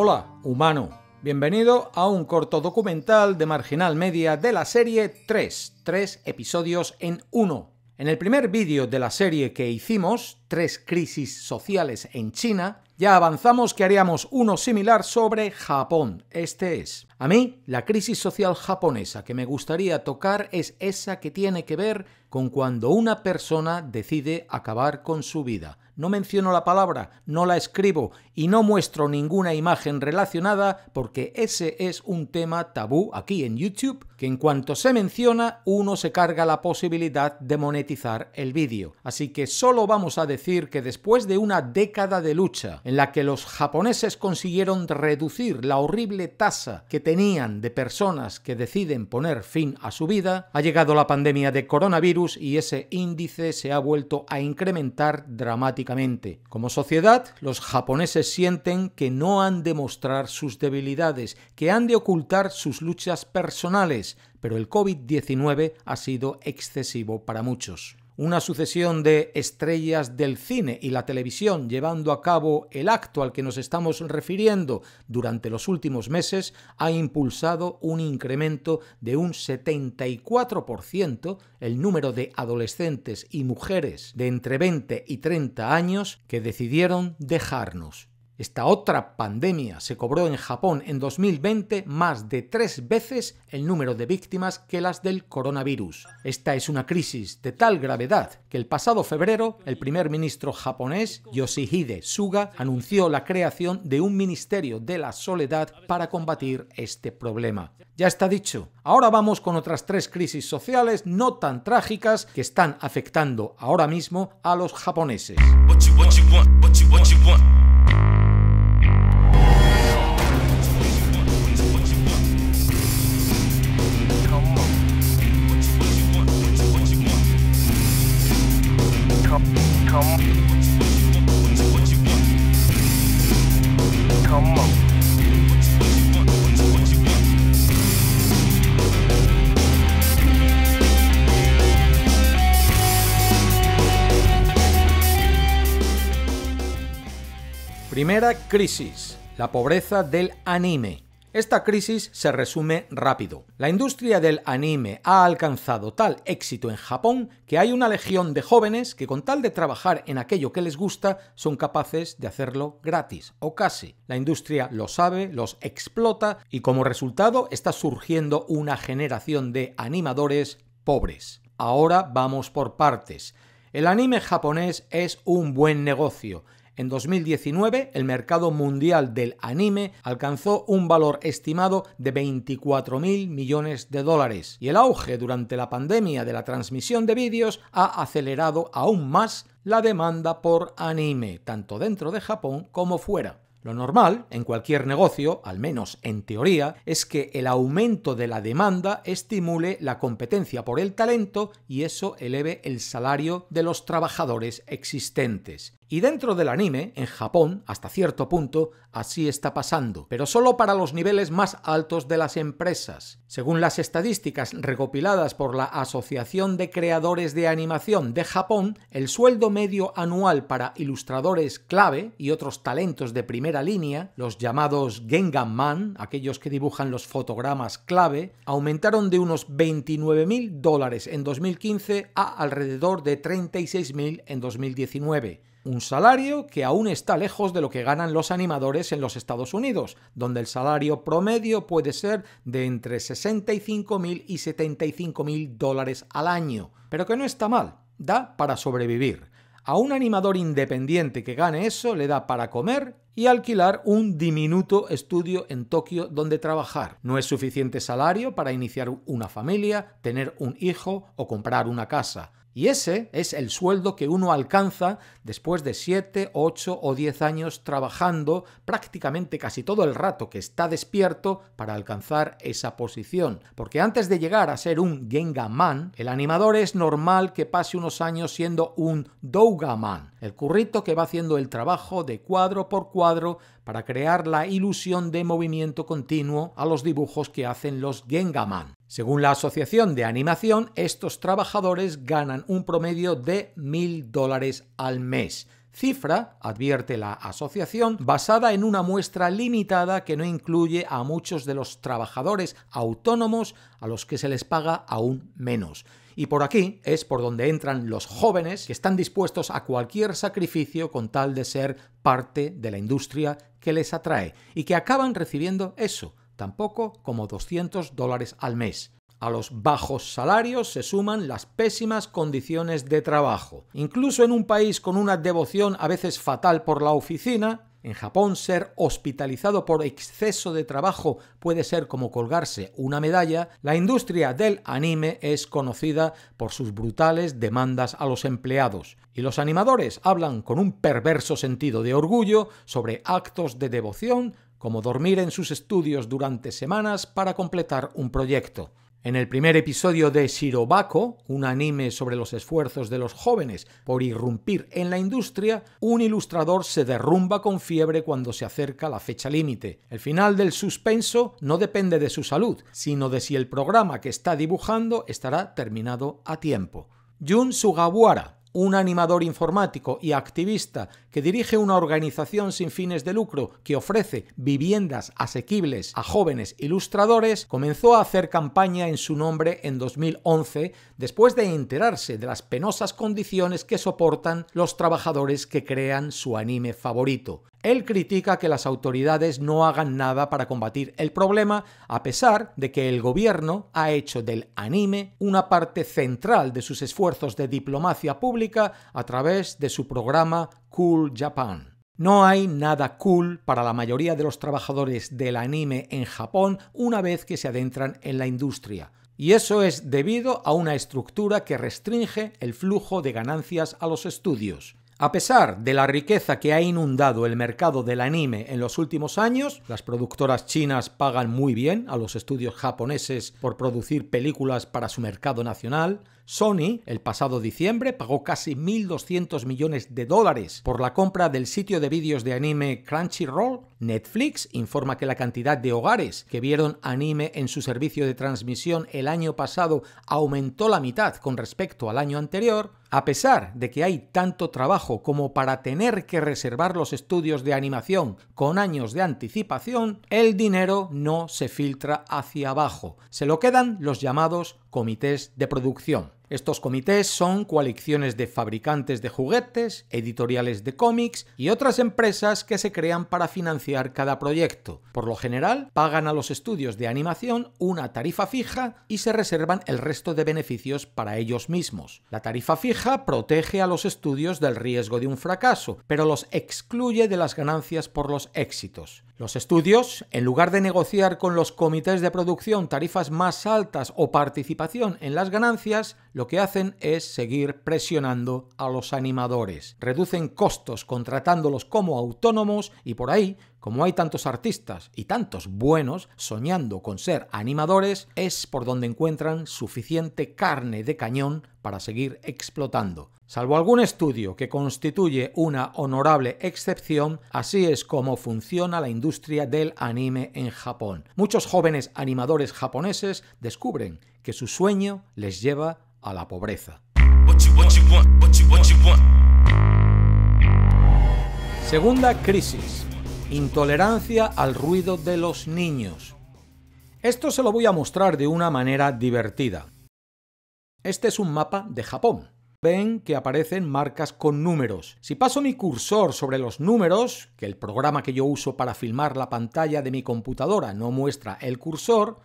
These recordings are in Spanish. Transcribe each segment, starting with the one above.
Hola, humano. Bienvenido a un corto documental de Marginal Media de la serie 3, 3 episodios en 1. En el primer vídeo de la serie que hicimos, Tres crisis sociales en China, ya avanzamos que haríamos uno similar sobre Japón. Este es. A mí, la crisis social japonesa que me gustaría tocar es esa que tiene que ver con cuando una persona decide acabar con su vida no menciono la palabra, no la escribo y no muestro ninguna imagen relacionada porque ese es un tema tabú aquí en YouTube, que en cuanto se menciona uno se carga la posibilidad de monetizar el vídeo. Así que solo vamos a decir que después de una década de lucha en la que los japoneses consiguieron reducir la horrible tasa que tenían de personas que deciden poner fin a su vida, ha llegado la pandemia de coronavirus y ese índice se ha vuelto a incrementar dramáticamente como sociedad, los japoneses sienten que no han de mostrar sus debilidades, que han de ocultar sus luchas personales, pero el COVID-19 ha sido excesivo para muchos una sucesión de estrellas del cine y la televisión llevando a cabo el acto al que nos estamos refiriendo durante los últimos meses ha impulsado un incremento de un 74% el número de adolescentes y mujeres de entre 20 y 30 años que decidieron dejarnos. Esta otra pandemia se cobró en Japón en 2020 más de tres veces el número de víctimas que las del coronavirus. Esta es una crisis de tal gravedad que el pasado febrero el primer ministro japonés Yoshihide Suga anunció la creación de un Ministerio de la Soledad para combatir este problema. Ya está dicho, ahora vamos con otras tres crisis sociales no tan trágicas que están afectando ahora mismo a los japoneses. Primera crisis, la pobreza del anime. Esta crisis se resume rápido. La industria del anime ha alcanzado tal éxito en Japón que hay una legión de jóvenes que con tal de trabajar en aquello que les gusta son capaces de hacerlo gratis o casi. La industria lo sabe, los explota y como resultado está surgiendo una generación de animadores pobres. Ahora vamos por partes. El anime japonés es un buen negocio en 2019, el mercado mundial del anime alcanzó un valor estimado de 24.000 millones de dólares y el auge durante la pandemia de la transmisión de vídeos ha acelerado aún más la demanda por anime, tanto dentro de Japón como fuera. Lo normal en cualquier negocio, al menos en teoría, es que el aumento de la demanda estimule la competencia por el talento y eso eleve el salario de los trabajadores existentes. Y dentro del anime, en Japón, hasta cierto punto, así está pasando, pero solo para los niveles más altos de las empresas. Según las estadísticas recopiladas por la Asociación de Creadores de Animación de Japón, el sueldo medio anual para ilustradores clave y otros talentos de primera línea, los llamados Gengan Man, aquellos que dibujan los fotogramas clave, aumentaron de unos 29.000 dólares en 2015 a alrededor de 36.000 en 2019 un salario que aún está lejos de lo que ganan los animadores en los Estados Unidos, donde el salario promedio puede ser de entre 65.000 y 75.000 dólares al año, pero que no está mal, da para sobrevivir. A un animador independiente que gane eso le da para comer y alquilar un diminuto estudio en Tokio donde trabajar. No es suficiente salario para iniciar una familia, tener un hijo o comprar una casa. Y ese es el sueldo que uno alcanza después de 7, 8 o 10 años trabajando prácticamente casi todo el rato que está despierto para alcanzar esa posición. Porque antes de llegar a ser un Gengaman, el animador es normal que pase unos años siendo un Dougaman, el currito que va haciendo el trabajo de cuadro por cuadro para crear la ilusión de movimiento continuo a los dibujos que hacen los Gengaman. Según la Asociación de Animación, estos trabajadores ganan un promedio de 1.000 dólares al mes. Cifra, advierte la asociación, basada en una muestra limitada que no incluye a muchos de los trabajadores autónomos a los que se les paga aún menos. Y por aquí es por donde entran los jóvenes que están dispuestos a cualquier sacrificio con tal de ser parte de la industria que les atrae y que acaban recibiendo eso, tampoco como 200 dólares al mes. A los bajos salarios se suman las pésimas condiciones de trabajo. Incluso en un país con una devoción a veces fatal por la oficina, en Japón ser hospitalizado por exceso de trabajo puede ser como colgarse una medalla, la industria del anime es conocida por sus brutales demandas a los empleados. Y los animadores hablan con un perverso sentido de orgullo sobre actos de devoción como dormir en sus estudios durante semanas para completar un proyecto. En el primer episodio de Shirobako, un anime sobre los esfuerzos de los jóvenes por irrumpir en la industria, un ilustrador se derrumba con fiebre cuando se acerca la fecha límite. El final del suspenso no depende de su salud, sino de si el programa que está dibujando estará terminado a tiempo. Jun Sugawara, un animador informático y activista que dirige una organización sin fines de lucro que ofrece viviendas asequibles a jóvenes ilustradores, comenzó a hacer campaña en su nombre en 2011 después de enterarse de las penosas condiciones que soportan los trabajadores que crean su anime favorito. Él critica que las autoridades no hagan nada para combatir el problema, a pesar de que el gobierno ha hecho del anime una parte central de sus esfuerzos de diplomacia pública a través de su programa Cool Japan. No hay nada cool para la mayoría de los trabajadores del anime en Japón una vez que se adentran en la industria. Y eso es debido a una estructura que restringe el flujo de ganancias a los estudios. A pesar de la riqueza que ha inundado el mercado del anime en los últimos años, las productoras chinas pagan muy bien a los estudios japoneses por producir películas para su mercado nacional, Sony, el pasado diciembre, pagó casi 1.200 millones de dólares por la compra del sitio de vídeos de anime Crunchyroll. Netflix informa que la cantidad de hogares que vieron anime en su servicio de transmisión el año pasado aumentó la mitad con respecto al año anterior. A pesar de que hay tanto trabajo como para tener que reservar los estudios de animación con años de anticipación, el dinero no se filtra hacia abajo. Se lo quedan los llamados comités de producción. Estos comités son coaliciones de fabricantes de juguetes, editoriales de cómics y otras empresas que se crean para financiar cada proyecto. Por lo general, pagan a los estudios de animación una tarifa fija y se reservan el resto de beneficios para ellos mismos. La tarifa fija protege a los estudios del riesgo de un fracaso, pero los excluye de las ganancias por los éxitos. Los estudios, en lugar de negociar con los comités de producción tarifas más altas o participación en las ganancias, lo que hacen es seguir presionando a los animadores. Reducen costos contratándolos como autónomos y por ahí como hay tantos artistas y tantos buenos soñando con ser animadores, es por donde encuentran suficiente carne de cañón para seguir explotando. Salvo algún estudio que constituye una honorable excepción, así es como funciona la industria del anime en Japón. Muchos jóvenes animadores japoneses descubren que su sueño les lleva a la pobreza. Segunda crisis, Intolerancia al ruido de los niños. Esto se lo voy a mostrar de una manera divertida. Este es un mapa de Japón. Ven que aparecen marcas con números. Si paso mi cursor sobre los números, que el programa que yo uso para filmar la pantalla de mi computadora no muestra el cursor,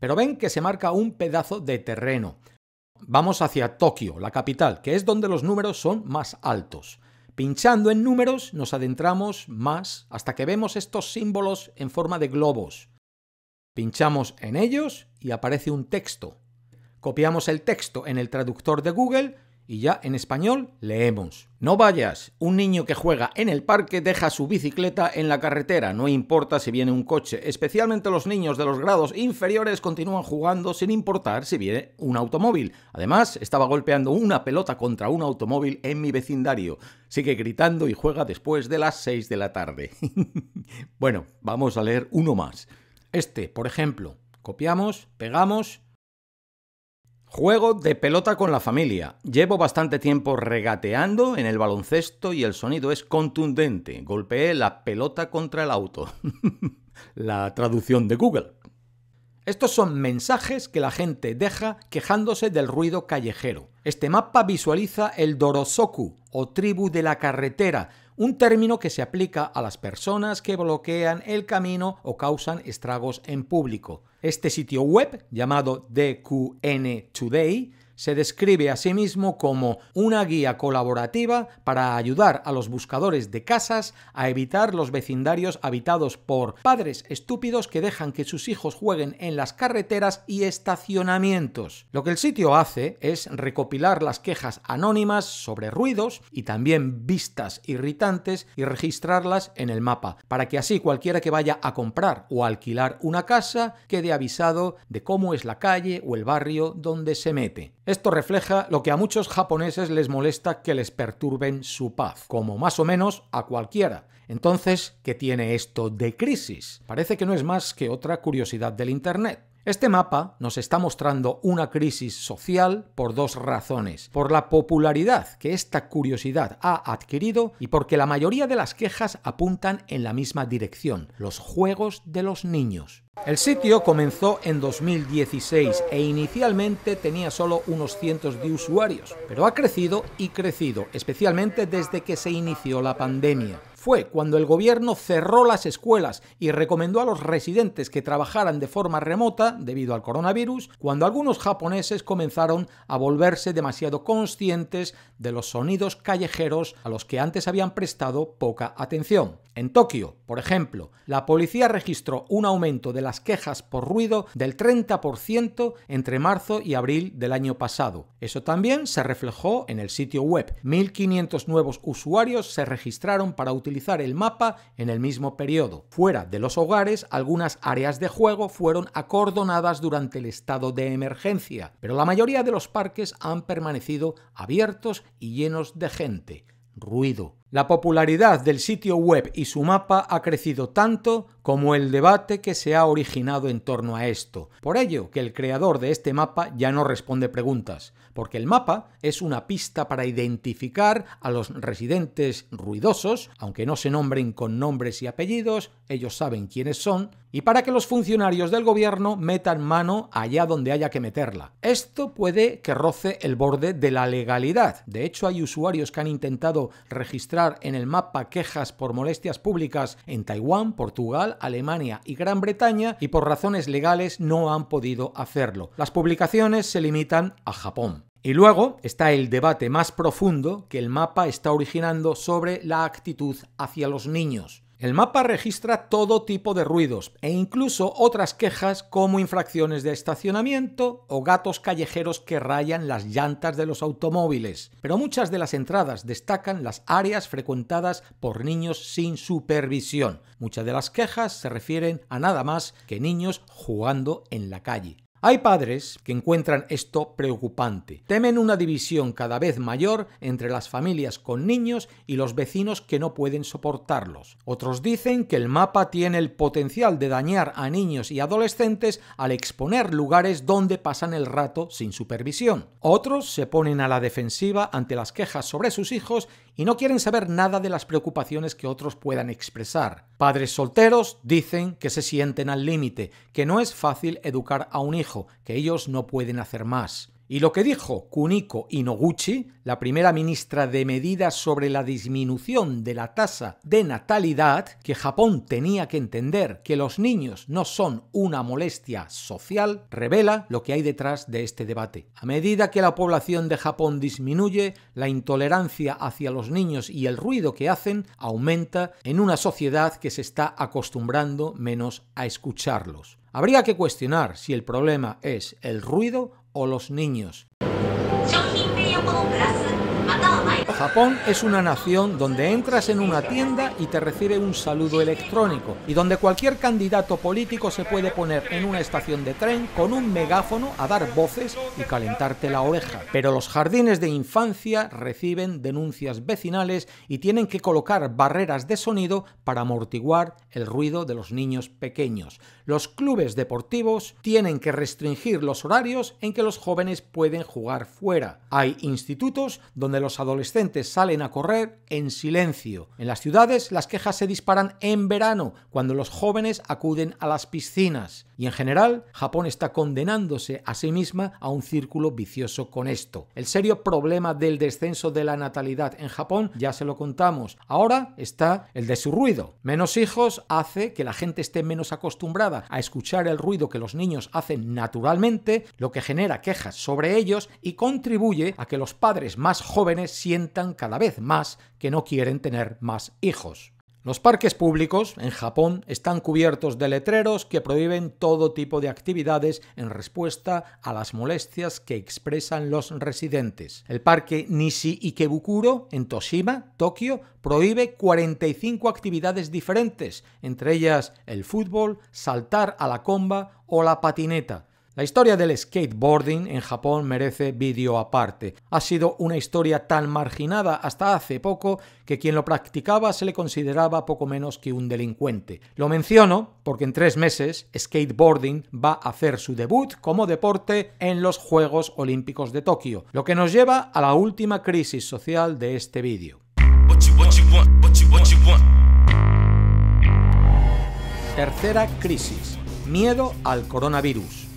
pero ven que se marca un pedazo de terreno. Vamos hacia Tokio, la capital, que es donde los números son más altos. Pinchando en números nos adentramos más hasta que vemos estos símbolos en forma de globos. Pinchamos en ellos y aparece un texto. Copiamos el texto en el traductor de Google y ya en español leemos. No vayas, un niño que juega en el parque deja su bicicleta en la carretera, no importa si viene un coche, especialmente los niños de los grados inferiores continúan jugando sin importar si viene un automóvil. Además, estaba golpeando una pelota contra un automóvil en mi vecindario. Sigue gritando y juega después de las 6 de la tarde. bueno, vamos a leer uno más. Este, por ejemplo, copiamos, pegamos Juego de pelota con la familia. Llevo bastante tiempo regateando en el baloncesto y el sonido es contundente. Golpeé la pelota contra el auto. la traducción de Google. Estos son mensajes que la gente deja quejándose del ruido callejero. Este mapa visualiza el Dorosoku, o tribu de la carretera, un término que se aplica a las personas que bloquean el camino o causan estragos en público. Este sitio web, llamado DQN Today, se describe a sí mismo como una guía colaborativa para ayudar a los buscadores de casas a evitar los vecindarios habitados por padres estúpidos que dejan que sus hijos jueguen en las carreteras y estacionamientos. Lo que el sitio hace es recopilar las quejas anónimas sobre ruidos y también vistas irritantes y registrarlas en el mapa, para que así cualquiera que vaya a comprar o alquilar una casa quede avisado de cómo es la calle o el barrio donde se mete. Esto refleja lo que a muchos japoneses les molesta que les perturben su paz, como más o menos a cualquiera. Entonces, ¿qué tiene esto de crisis? Parece que no es más que otra curiosidad del Internet. Este mapa nos está mostrando una crisis social por dos razones. Por la popularidad que esta curiosidad ha adquirido y porque la mayoría de las quejas apuntan en la misma dirección, los juegos de los niños. El sitio comenzó en 2016 e inicialmente tenía solo unos cientos de usuarios, pero ha crecido y crecido, especialmente desde que se inició la pandemia fue cuando el gobierno cerró las escuelas y recomendó a los residentes que trabajaran de forma remota debido al coronavirus, cuando algunos japoneses comenzaron a volverse demasiado conscientes de los sonidos callejeros a los que antes habían prestado poca atención. En Tokio, por ejemplo, la policía registró un aumento de las quejas por ruido del 30% entre marzo y abril del año pasado. Eso también se reflejó en el sitio web. 1.500 nuevos usuarios se registraron para utilizar el mapa en el mismo periodo. Fuera de los hogares, algunas áreas de juego fueron acordonadas durante el estado de emergencia, pero la mayoría de los parques han permanecido abiertos y llenos de gente ruido. La popularidad del sitio web y su mapa ha crecido tanto como el debate que se ha originado en torno a esto. Por ello, que el creador de este mapa ya no responde preguntas porque el mapa es una pista para identificar a los residentes ruidosos, aunque no se nombren con nombres y apellidos, ellos saben quiénes son, y para que los funcionarios del gobierno metan mano allá donde haya que meterla. Esto puede que roce el borde de la legalidad. De hecho, hay usuarios que han intentado registrar en el mapa quejas por molestias públicas en Taiwán, Portugal, Alemania y Gran Bretaña y por razones legales no han podido hacerlo. Las publicaciones se limitan a Japón. Y luego está el debate más profundo que el mapa está originando sobre la actitud hacia los niños. El mapa registra todo tipo de ruidos e incluso otras quejas como infracciones de estacionamiento o gatos callejeros que rayan las llantas de los automóviles, pero muchas de las entradas destacan las áreas frecuentadas por niños sin supervisión. Muchas de las quejas se refieren a nada más que niños jugando en la calle. Hay padres que encuentran esto preocupante. Temen una división cada vez mayor entre las familias con niños y los vecinos que no pueden soportarlos. Otros dicen que el mapa tiene el potencial de dañar a niños y adolescentes al exponer lugares donde pasan el rato sin supervisión. Otros se ponen a la defensiva ante las quejas sobre sus hijos y no quieren saber nada de las preocupaciones que otros puedan expresar. Padres solteros dicen que se sienten al límite, que no es fácil educar a un hijo que ellos no pueden hacer más. Y lo que dijo Kuniko Inoguchi, la primera ministra de medidas sobre la disminución de la tasa de natalidad, que Japón tenía que entender que los niños no son una molestia social, revela lo que hay detrás de este debate. A medida que la población de Japón disminuye, la intolerancia hacia los niños y el ruido que hacen aumenta en una sociedad que se está acostumbrando menos a escucharlos. Habría que cuestionar si el problema es el ruido o los niños. Japón es una nación donde entras en una tienda y te recibe un saludo electrónico y donde cualquier candidato político se puede poner en una estación de tren con un megáfono a dar voces y calentarte la oreja. Pero los jardines de infancia reciben denuncias vecinales y tienen que colocar barreras de sonido para amortiguar el ruido de los niños pequeños. Los clubes deportivos tienen que restringir los horarios en que los jóvenes pueden jugar fuera. Hay institutos donde los adolescentes salen a correr en silencio. En las ciudades las quejas se disparan en verano, cuando los jóvenes acuden a las piscinas. Y en general, Japón está condenándose a sí misma a un círculo vicioso con esto. El serio problema del descenso de la natalidad en Japón ya se lo contamos. Ahora está el de su ruido. Menos hijos hace que la gente esté menos acostumbrada a escuchar el ruido que los niños hacen naturalmente, lo que genera quejas sobre ellos y contribuye a que los padres más jóvenes sientan cada vez más que no quieren tener más hijos. Los parques públicos en Japón están cubiertos de letreros que prohíben todo tipo de actividades en respuesta a las molestias que expresan los residentes. El parque Nishi Ikebukuro en Toshima, Tokio, prohíbe 45 actividades diferentes, entre ellas el fútbol, saltar a la comba o la patineta. La historia del skateboarding en Japón merece vídeo aparte. Ha sido una historia tan marginada hasta hace poco que quien lo practicaba se le consideraba poco menos que un delincuente. Lo menciono porque en tres meses skateboarding va a hacer su debut como deporte en los Juegos Olímpicos de Tokio, lo que nos lleva a la última crisis social de este vídeo. Tercera crisis, miedo al coronavirus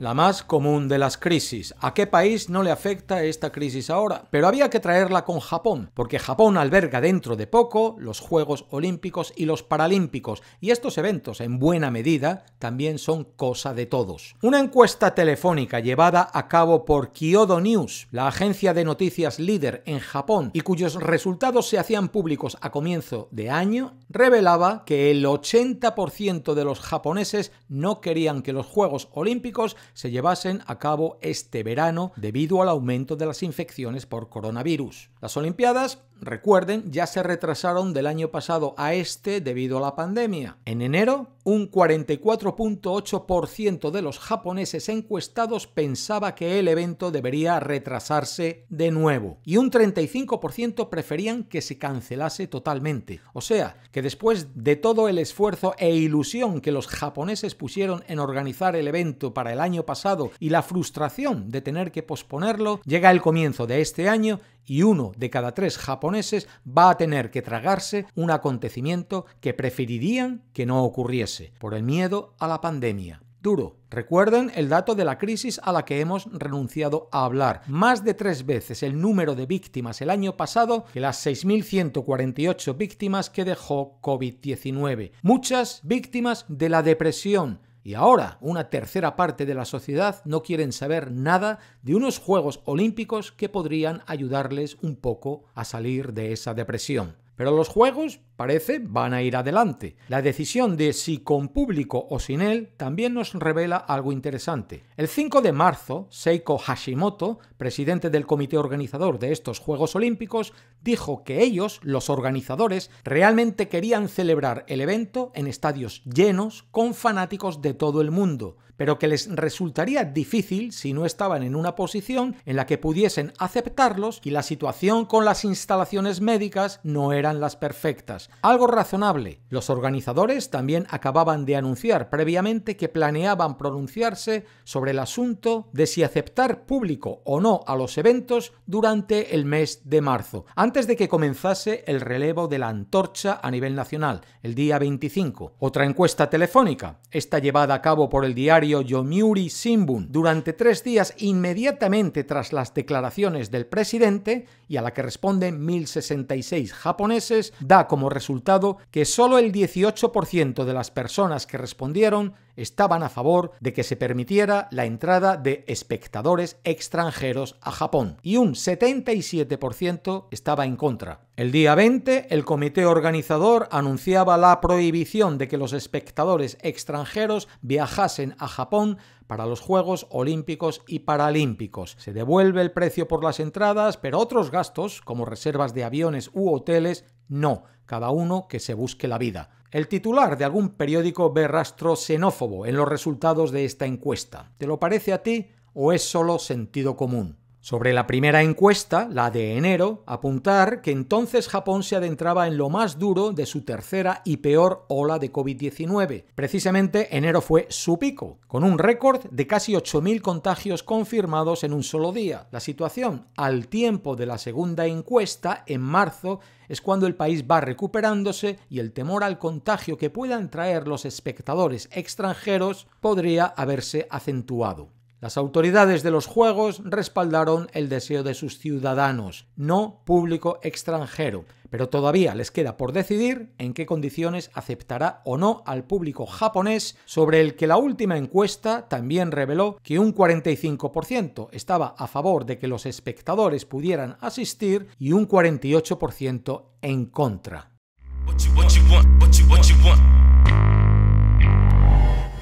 la más común de las crisis. ¿A qué país no le afecta esta crisis ahora? Pero había que traerla con Japón, porque Japón alberga dentro de poco los Juegos Olímpicos y los Paralímpicos, y estos eventos, en buena medida, también son cosa de todos. Una encuesta telefónica llevada a cabo por Kyodo News, la agencia de noticias líder en Japón, y cuyos resultados se hacían públicos a comienzo de año, revelaba que el 80% de los japoneses no querían que los Juegos Olímpicos se llevasen a cabo este verano debido al aumento de las infecciones por coronavirus. Las Olimpiadas recuerden, ya se retrasaron del año pasado a este debido a la pandemia. En enero, un 44.8% de los japoneses encuestados pensaba que el evento debería retrasarse de nuevo y un 35% preferían que se cancelase totalmente. O sea, que después de todo el esfuerzo e ilusión que los japoneses pusieron en organizar el evento para el año pasado y la frustración de tener que posponerlo, llega el comienzo de este año y uno de cada tres japoneses va a tener que tragarse un acontecimiento que preferirían que no ocurriese por el miedo a la pandemia. Duro. Recuerden el dato de la crisis a la que hemos renunciado a hablar. Más de tres veces el número de víctimas el año pasado que las 6.148 víctimas que dejó COVID-19. Muchas víctimas de la depresión y ahora una tercera parte de la sociedad no quieren saber nada de unos Juegos Olímpicos que podrían ayudarles un poco a salir de esa depresión. Pero los juegos, parece, van a ir adelante. La decisión de si con público o sin él también nos revela algo interesante. El 5 de marzo, Seiko Hashimoto, presidente del comité organizador de estos Juegos Olímpicos, dijo que ellos, los organizadores, realmente querían celebrar el evento en estadios llenos con fanáticos de todo el mundo pero que les resultaría difícil si no estaban en una posición en la que pudiesen aceptarlos y la situación con las instalaciones médicas no eran las perfectas. Algo razonable. Los organizadores también acababan de anunciar previamente que planeaban pronunciarse sobre el asunto de si aceptar público o no a los eventos durante el mes de marzo, antes de que comenzase el relevo de la antorcha a nivel nacional, el día 25. Otra encuesta telefónica, esta llevada a cabo por el diario Yomiuri Shimbun. Durante tres días inmediatamente tras las declaraciones del presidente, y a la que responden 1.066 japoneses, da como resultado que solo el 18% de las personas que respondieron estaban a favor de que se permitiera la entrada de espectadores extranjeros a Japón y un 77% estaba en contra. El día 20, el comité organizador anunciaba la prohibición de que los espectadores extranjeros viajasen a Japón para los Juegos Olímpicos y Paralímpicos. Se devuelve el precio por las entradas, pero otros gastos, como reservas de aviones u hoteles, no, cada uno que se busque la vida. El titular de algún periódico ve rastro xenófobo en los resultados de esta encuesta. ¿Te lo parece a ti o es solo sentido común? Sobre la primera encuesta, la de enero, apuntar que entonces Japón se adentraba en lo más duro de su tercera y peor ola de COVID-19. Precisamente enero fue su pico, con un récord de casi 8.000 contagios confirmados en un solo día. La situación al tiempo de la segunda encuesta, en marzo, es cuando el país va recuperándose y el temor al contagio que puedan traer los espectadores extranjeros podría haberse acentuado. Las autoridades de los Juegos respaldaron el deseo de sus ciudadanos, no público extranjero, pero todavía les queda por decidir en qué condiciones aceptará o no al público japonés, sobre el que la última encuesta también reveló que un 45% estaba a favor de que los espectadores pudieran asistir y un 48% en contra.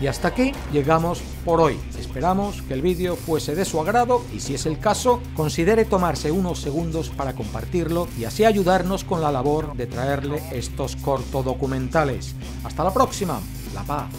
Y hasta aquí llegamos por hoy. Esperamos que el vídeo fuese de su agrado y si es el caso, considere tomarse unos segundos para compartirlo y así ayudarnos con la labor de traerle estos cortodocumentales. Hasta la próxima. La paz.